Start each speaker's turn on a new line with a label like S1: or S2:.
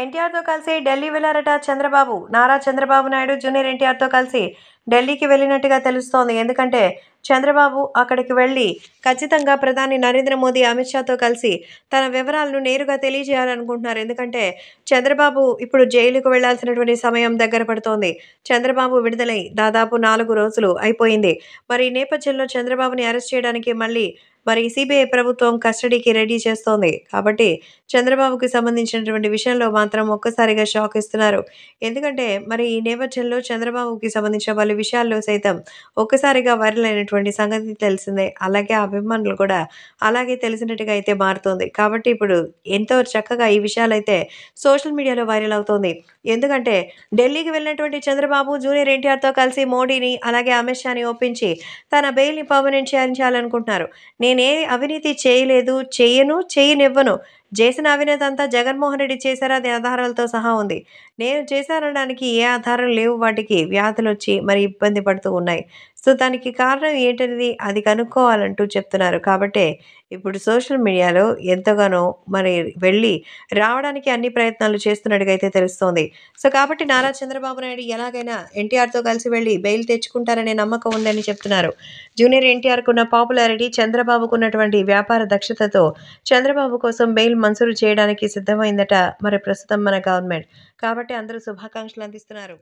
S1: ఎన్టీఆర్తో కలిసి ఢిల్లీ వెళ్లారట చంద్రబాబు నారా చంద్రబాబు నాయుడు జూనియర్ ఎన్టీఆర్తో కలిసి ఢిల్లీకి వెళ్ళినట్టుగా తెలుస్తోంది ఎందుకంటే చంద్రబాబు అక్కడికి వెళ్ళి ఖచ్చితంగా ప్రధాని నరేంద్ర మోదీ అమిత్ షాతో కలిసి తన వివరాలను నేరుగా తెలియజేయాలనుకుంటున్నారు ఎందుకంటే చంద్రబాబు ఇప్పుడు జైలుకు వెళ్లాల్సినటువంటి సమయం దగ్గర పడుతోంది చంద్రబాబు విడుదలై దాదాపు నాలుగు రోజులు అయిపోయింది మరి ఈ నేపథ్యంలో చంద్రబాబుని అరెస్ట్ చేయడానికి మళ్ళీ మరి సిబిఐ ప్రభుత్వం కస్టడీకి రెడీ చేస్తోంది కాబట్టి చంద్రబాబుకి సంబంధించినటువంటి విషయంలో మాత్రం ఒక్కసారిగా షాక్ ఇస్తున్నారు ఎందుకంటే మరి ఈ నేపథ్యంలో చంద్రబాబుకి సంబంధించిన పలు విషయాల్లో సైతం ఒక్కసారిగా వైరల్ అయినటువంటి సంగతి తెలిసిందే అలాగే అభిమానులు కూడా అలాగే తెలిసినట్టుగా అయితే మారుతోంది కాబట్టి ఇప్పుడు ఎంతో చక్కగా ఈ విషయాలు అయితే సోషల్ మీడియాలో వైరల్ అవుతోంది ఎందుకంటే ఢిల్లీకి వెళ్ళినటువంటి చంద్రబాబు జూనియర్ ఎన్టీఆర్తో కలిసి మోడీని అలాగే అమిత్ షాని ఒప్పించి తన బెయిల్ని పర్మనెంట్ చేయించాలనుకుంటున్నారు నేనే అవినీతి చేయలేదు చేయను చేయనివ్వను చేసిన అవినీతి అంతా జగన్మోహన్ రెడ్డి చేశారు అది ఆధారాలతో సహా ఉంది నేను చేశానడానికి ఏ ఆధారం లేవు వాటికి వ్యాధులు వచ్చి మరి ఇబ్బంది పడుతూ ఉన్నాయి సో దానికి కారణం ఏంటనేది అది కనుక్కోవాలంటూ చెప్తున్నారు కాబట్టి ఇప్పుడు సోషల్ మీడియాలో ఎంతగానో మరి వెళ్ళి రావడానికి అన్ని ప్రయత్నాలు చేస్తున్నట్టుగా అయితే తెలుస్తోంది సో కాబట్టి నారా చంద్రబాబు నాయుడు ఎలాగైనా ఎన్టీఆర్తో కలిసి వెళ్ళి బెయిల్ తెచ్చుకుంటారనే నమ్మకం ఉందని చెప్తున్నారు జూనియర్ ఎన్టీఆర్కున్న పాపులారిటీ చంద్రబాబుకు ఉన్నటువంటి వ్యాపార దక్షతతో చంద్రబాబు కోసం బెయిల్ మంజూరు చేయడానికి సిద్ధమైందట మరి ప్రస్తుతం మన గవర్నమెంట్ కాబట్టి అందరూ శుభాకాంక్షలు అందిస్తున్నారు